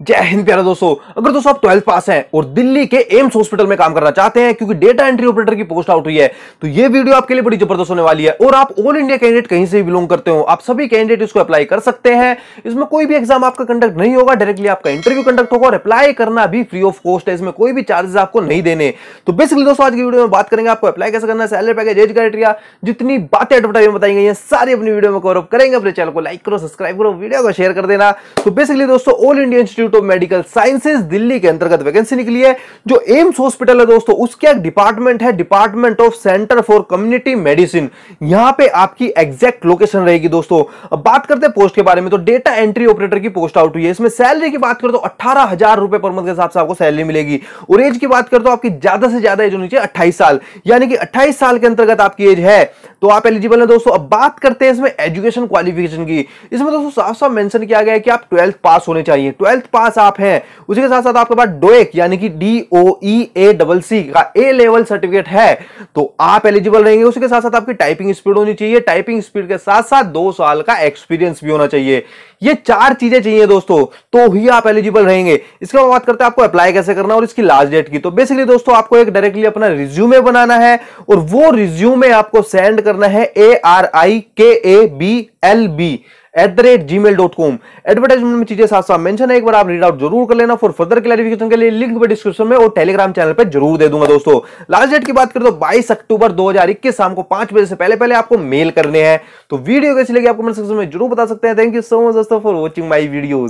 जय हिंद प्यारे दोस्तों अगर दोस्तों आप ट्वेल्थ पास हैं और दिल्ली के एम्स हॉस्पिटल में काम करना चाहते हैं क्योंकि डेटा एंट्री ऑपरेटर की पोस्ट आउट हुई है तो ये वीडियो आपके लिए बड़ी जबरदस्त होने वाली है और आप ऑल इंडिया कैंडिडेट कहीं से भी बिलोंग करते हो आप सभी कैंडिडेट इसको अप्लाई कर सकते हैं इसमें कोई भी एग्जाम आपका कंडक्ट नहीं होगा डायरेक्टली आपका इंटरव्यू कंडक्ट होगा और अप्लाई करना भी फ्री ऑफ कॉस्ट है इसमें कोई भी चार्जेस आपको नहीं देने तो बेसिकली दोस्तों आज की वीडियो में बात करेंगे आपको अप्लाई कैसे करना सैलरी पैकेज एज क्राइटेरिया जितनी बातें एडवर्टाइज बताई गई है सारी अपनी वीडियो में कवर अप करेंगे अपने चैनल को लाइक करो सब्सक्राइब करो वीडियो को शेयर कर देना तो बेसिकली दोस्तों all India institute institute of medical sciences Delhi के अंतर्गत वैकेंसी निकली है जो एम्स हॉस्पिटल है दोस्तों उसका एक डिपार्टमेंट है department of centre for community medicine यहां पे आपकी एग्जैक्ट लोकेशन रहेगी दोस्तों अब बात करते हैं पोस्ट के बारे में तो डेटा एंट्री ऑपरेटर की पोस्ट आउट हुई है इसमें सैलरी की बात करें तो अठारह हजार रुपए पर मंथ के हिसाब से आपको सैलरी मिलेगी और एज की बात करें तो आपकी ज्यादा से ज्यादा एज होनी चाहिए अट्ठाईस साल यानी कि अट्ठाईस साल के अंतर्गत आपकी एज है तो आप एलिजिबल हैं दोस्तों अब बात करते हैं इसमें एजुकेशन क्वालिफिकेशन की इसमें दोस्तों साफ साफ मेंशन किया गया है कि आप ट्वेल्थ पास होने चाहिए ट्वेल्थ पास आप हैं उसी के साथ साथ आपके पास डोएक e यानी कि D O E A double C का ए लेवल सर्टिफिकेट है तो आप एलिजिबल रहेंगे उसी के साथ साथ आपकी टाइपिंग स्पीड होनी चाहिए टाइपिंग स्पीड के साथ साथ दो साल का एक्सपीरियंस भी होना चाहिए ये चार चीजें चाहिए दोस्तों तो ही आप एलिजिबल रहेंगे इसके बाद बात करते हैं आपको अप्लाई कैसे करना है और इसकी लास्ट डेट की तो बेसिकली दोस्तों आपको एक डायरेक्टली अपना रिज्यूमे बनाना है और वो रिज्यूमे आपको सेंड कर करना है ए R I K A B L B at the rate Gmail dot com advertisement में चीजें साथ साथ मेंशन है एक बार आप रीड आउट जरूर कर लेना फॉर फर्दर क्लैरिफिकेशन के लिए लिंक भी डिस्क्रिप्शन में और टेलीग्राम चैनल पर जरूर दे दूंगा दोस्तों लास्ट डेट की बात करें तो 22 अक्टूबर 2021 शाम को पांच बजे से पहले पहले आपको मेल करने हैं तो वीडियो कैसी लगी आपको में जरूर बता सकते हैं थैंक यू सो मच दोस्तों फॉर वॉचिंग माई वीडियोज